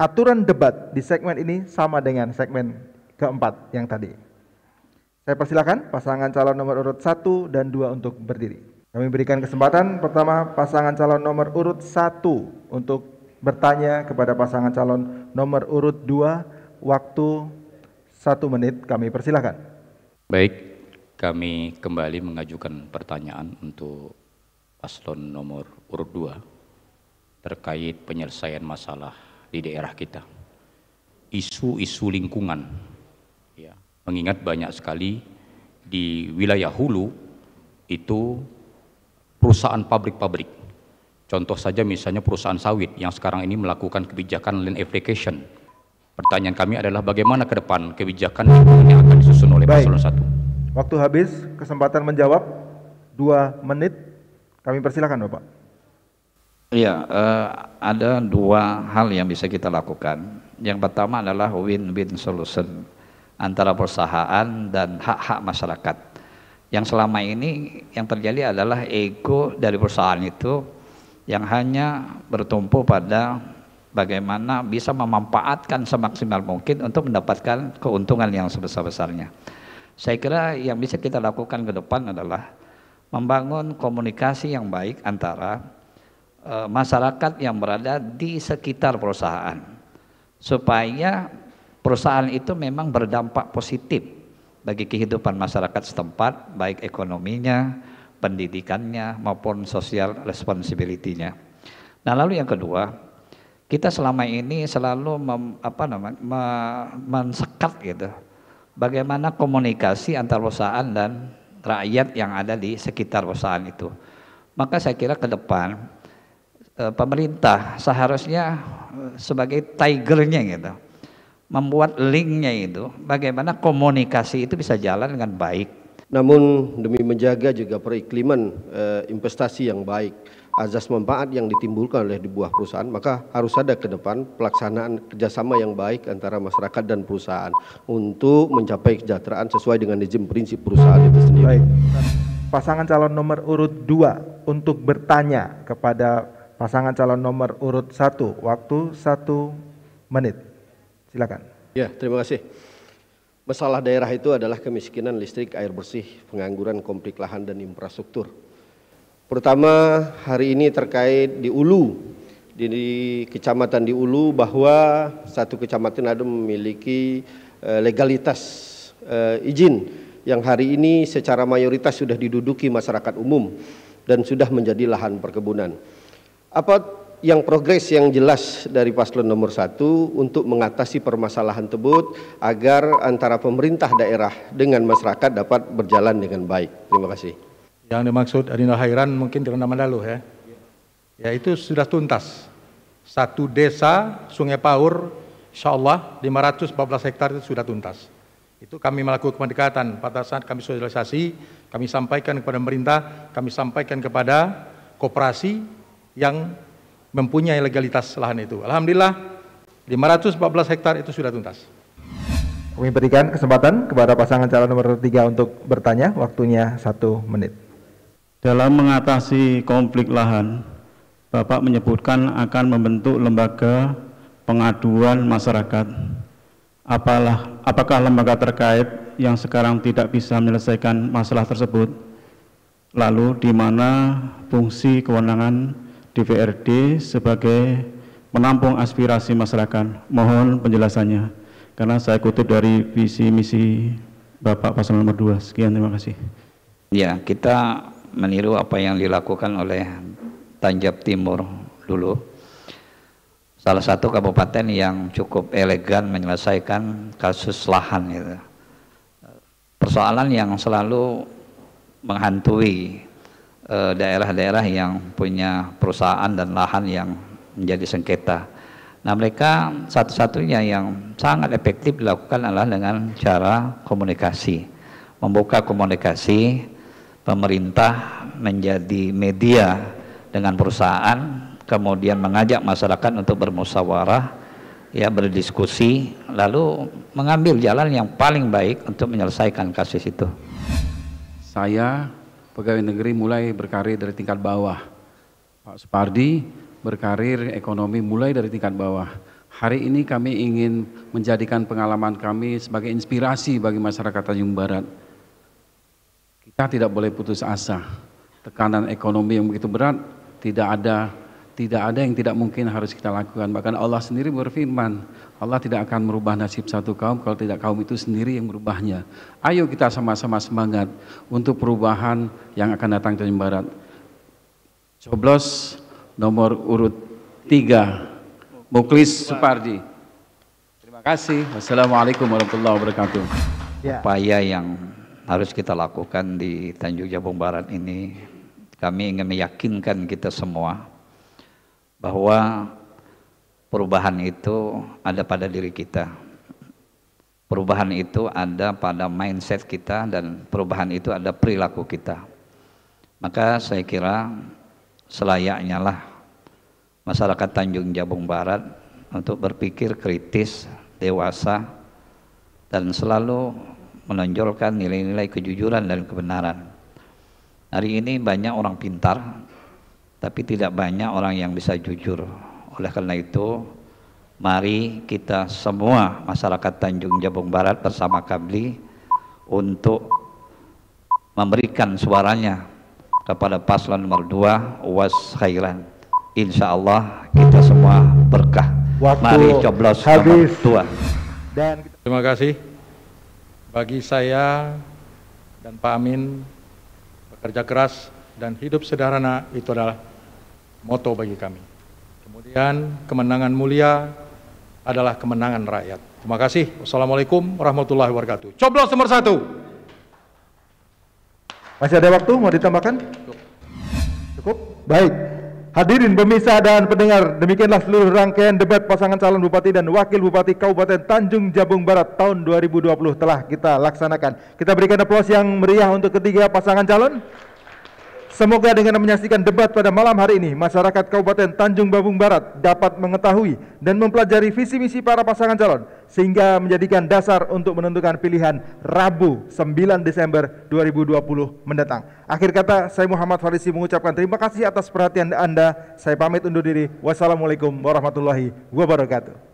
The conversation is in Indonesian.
aturan debat di segmen ini sama dengan segmen keempat yang tadi. Saya persilakan pasangan calon nomor urut 1 dan 2 untuk berdiri. Kami berikan kesempatan pertama pasangan calon nomor urut 1 untuk bertanya kepada pasangan calon nomor urut 2 waktu satu menit kami persilakan. Baik, kami kembali mengajukan pertanyaan untuk paslon nomor urut 2 terkait penyelesaian masalah di daerah kita. Isu-isu lingkungan, ya. mengingat banyak sekali di wilayah hulu itu perusahaan pabrik-pabrik. Contoh saja misalnya perusahaan sawit yang sekarang ini melakukan kebijakan land application. Pertanyaan kami adalah bagaimana ke depan kebijakan yang akan disusun oleh Baik. paslon satu Waktu habis, kesempatan menjawab dua menit. Kami persilakan Bapak. Iya, uh, ada dua hal yang bisa kita lakukan. Yang pertama adalah win-win solution antara perusahaan dan hak-hak masyarakat. Yang selama ini yang terjadi adalah ego dari perusahaan itu yang hanya bertumpu pada bagaimana bisa memanfaatkan semaksimal mungkin untuk mendapatkan keuntungan yang sebesar-besarnya. Saya kira yang bisa kita lakukan ke depan adalah membangun komunikasi yang baik antara Eh, masyarakat yang berada di sekitar perusahaan supaya perusahaan itu memang berdampak positif bagi kehidupan masyarakat setempat baik ekonominya, pendidikannya maupun sosial responsibility-nya. Nah, lalu yang kedua, kita selama ini selalu mem, apa namanya me, mensekat gitu. Bagaimana komunikasi antar perusahaan dan rakyat yang ada di sekitar perusahaan itu. Maka saya kira ke depan Eh, pemerintah seharusnya eh, sebagai tigernya gitu membuat linknya itu bagaimana komunikasi itu bisa jalan dengan baik namun demi menjaga juga perikliman eh, investasi yang baik azas manfaat yang ditimbulkan oleh sebuah perusahaan maka harus ada ke depan pelaksanaan kerjasama yang baik antara masyarakat dan perusahaan untuk mencapai kesejahteraan sesuai dengan izin prinsip perusahaan itu sendiri baik. pasangan calon nomor urut 2 untuk bertanya kepada pasangan calon nomor urut 1 waktu satu menit. Silakan. Ya, terima kasih. Masalah daerah itu adalah kemiskinan listrik, air bersih, pengangguran, konflik lahan dan infrastruktur. Pertama hari ini terkait di Ulu, di, kecamatan di Ulu bahwa satu kecamatan ada memiliki eh, legalitas eh, izin yang hari ini secara mayoritas sudah diduduki masyarakat umum dan sudah menjadi lahan perkebunan. Apa yang progres yang jelas dari paslon nomor satu untuk mengatasi permasalahan tersebut agar antara pemerintah daerah dengan masyarakat dapat berjalan dengan baik. Terima kasih. Yang dimaksud Adinal Hairan mungkin tidak nama Lalu ya. Ya itu sudah tuntas. Satu desa Sungai Paur insya Allah 514 hektar itu sudah tuntas. Itu kami melakukan pendekatan pada saat kami sosialisasi, kami sampaikan kepada pemerintah, kami sampaikan kepada koperasi, yang mempunyai legalitas lahan itu. Alhamdulillah 514 hektar itu sudah tuntas. Kami berikan kesempatan kepada pasangan calon nomor tiga untuk bertanya, waktunya satu menit. Dalam mengatasi konflik lahan, Bapak menyebutkan akan membentuk lembaga pengaduan masyarakat. Apalah, apakah lembaga terkait yang sekarang tidak bisa menyelesaikan masalah tersebut? Lalu di mana fungsi kewenangan DPRD sebagai menampung aspirasi masyarakat. Mohon penjelasannya, karena saya kutip dari visi misi Bapak pasal nomor 2. Sekian, terima kasih. Ya, kita meniru apa yang dilakukan oleh Tanjab Timur dulu. Salah satu kabupaten yang cukup elegan menyelesaikan kasus lahan Gitu. Persoalan yang selalu menghantui Eh, daerah-daerah yang punya perusahaan dan lahan yang menjadi sengketa. Nah mereka satu-satunya yang sangat efektif dilakukan adalah dengan cara komunikasi, membuka komunikasi pemerintah menjadi media dengan perusahaan, kemudian mengajak masyarakat untuk bermusyawarah, ya berdiskusi, lalu mengambil jalan yang paling baik untuk menyelesaikan kasus itu. Saya pegawai negeri mulai berkarir dari tingkat bawah. Pak Supardi berkarir ekonomi mulai dari tingkat bawah. Hari ini kami ingin menjadikan pengalaman kami sebagai inspirasi bagi masyarakat Tanjung Barat. Kita tidak boleh putus asa. Tekanan ekonomi yang begitu berat tidak ada tidak ada yang tidak mungkin harus kita lakukan. Bahkan Allah sendiri berfirman, Allah tidak akan merubah nasib satu kaum kalau tidak kaum itu sendiri yang merubahnya. Ayo kita sama-sama semangat untuk perubahan yang akan datang dari barat. Coblos nomor urut 3, Muklis Supardi. Terima kasih. Wassalamualaikum warahmatullahi wabarakatuh. Ya. Upaya yang harus kita lakukan di Tanjung Jabung Barat ini kami ingin meyakinkan kita semua bahwa perubahan itu ada pada diri kita. Perubahan itu ada pada mindset kita dan perubahan itu ada perilaku kita. Maka saya kira selayaknya lah masyarakat Tanjung Jabung Barat untuk berpikir kritis, dewasa, dan selalu menonjolkan nilai-nilai kejujuran dan kebenaran. Hari ini banyak orang pintar tapi tidak banyak orang yang bisa jujur. Oleh karena itu, mari kita semua masyarakat Tanjung Jabung Barat bersama Kabli untuk memberikan suaranya kepada paslon nomor 2 was khairan. Insya Allah kita semua berkah. Waktu mari coblos habis. nomor 2. Dan terima kasih bagi saya dan Pak Amin bekerja keras dan hidup sederhana itu adalah moto bagi kami. Kemudian kemenangan mulia adalah kemenangan rakyat. Terima kasih. Wassalamualaikum warahmatullahi wabarakatuh. Coblos nomor satu. Masih ada waktu mau ditambahkan? Cukup. Cukup? Baik. Hadirin pemirsa dan pendengar, demikianlah seluruh rangkaian debat pasangan calon bupati dan wakil bupati Kabupaten Tanjung Jabung Barat tahun 2020 telah kita laksanakan. Kita berikan aplaus yang meriah untuk ketiga pasangan calon. Semoga dengan menyaksikan debat pada malam hari ini, masyarakat Kabupaten Tanjung Babung Barat dapat mengetahui dan mempelajari visi misi para pasangan calon, sehingga menjadikan dasar untuk menentukan pilihan Rabu 9 Desember 2020 mendatang. Akhir kata, saya Muhammad Farisi mengucapkan terima kasih atas perhatian Anda. Saya pamit undur diri. Wassalamualaikum warahmatullahi wabarakatuh.